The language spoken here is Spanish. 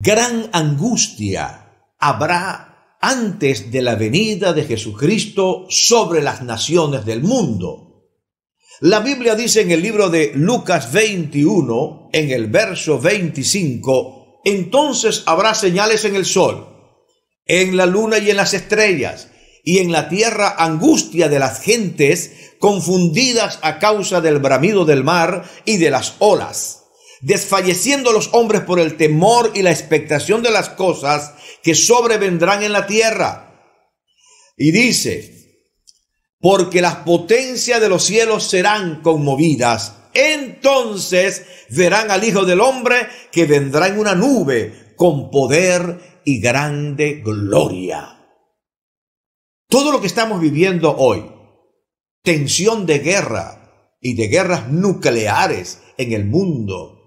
gran angustia habrá antes de la venida de Jesucristo sobre las naciones del mundo. La Biblia dice en el libro de Lucas 21, en el verso 25, entonces habrá señales en el sol, en la luna y en las estrellas, y en la tierra angustia de las gentes confundidas a causa del bramido del mar y de las olas desfalleciendo los hombres por el temor y la expectación de las cosas que sobrevendrán en la tierra. Y dice, porque las potencias de los cielos serán conmovidas. Entonces verán al Hijo del Hombre que vendrá en una nube con poder y grande gloria. Todo lo que estamos viviendo hoy, tensión de guerra y de guerras nucleares en el mundo,